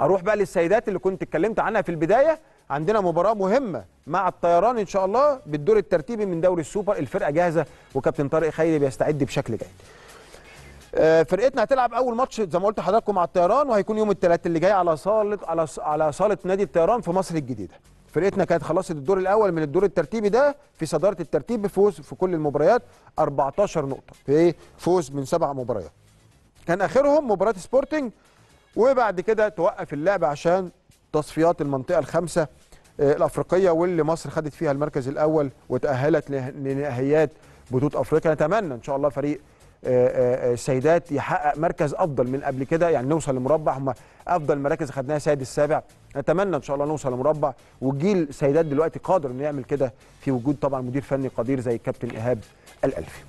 اروح بقى للسيدات اللي كنت اتكلمت عنها في البدايه عندنا مباراه مهمه مع الطيران ان شاء الله بالدور الترتيبي من دوري السوبر الفرقه جاهزه وكابتن طارق خيري بيستعد بشكل جيد آه، فرقتنا هتلعب اول ماتش زي ما قلت لحضراتكم مع الطيران وهيكون يوم الثلاث اللي جاي على صاله على على صاله نادي الطيران في مصر الجديده فرقتنا كانت خلصت الدور الاول من الدور الترتيبي ده في صداره الترتيب بفوز في كل المباريات 14 نقطه في إيه؟ فوز من سبع مباريات كان اخرهم مباراه سبورتنج وبعد كده توقف اللعب عشان تصفيات المنطقه الخامسه آه، الافريقيه واللي مصر خدت فيها المركز الاول وتاهلت لنهائيات بطوله افريقيا نتمنى ان شاء الله فريق السيدات آه، آه، يحقق مركز افضل من قبل كده يعني نوصل لمربع هم افضل مراكز خدناها سادس السابع نتمنى ان شاء الله نوصل لمربع والجيل السيدات دلوقتي قادر انه يعمل كده في وجود طبعا مدير فني قدير زي الكابتن ايهاب الالفي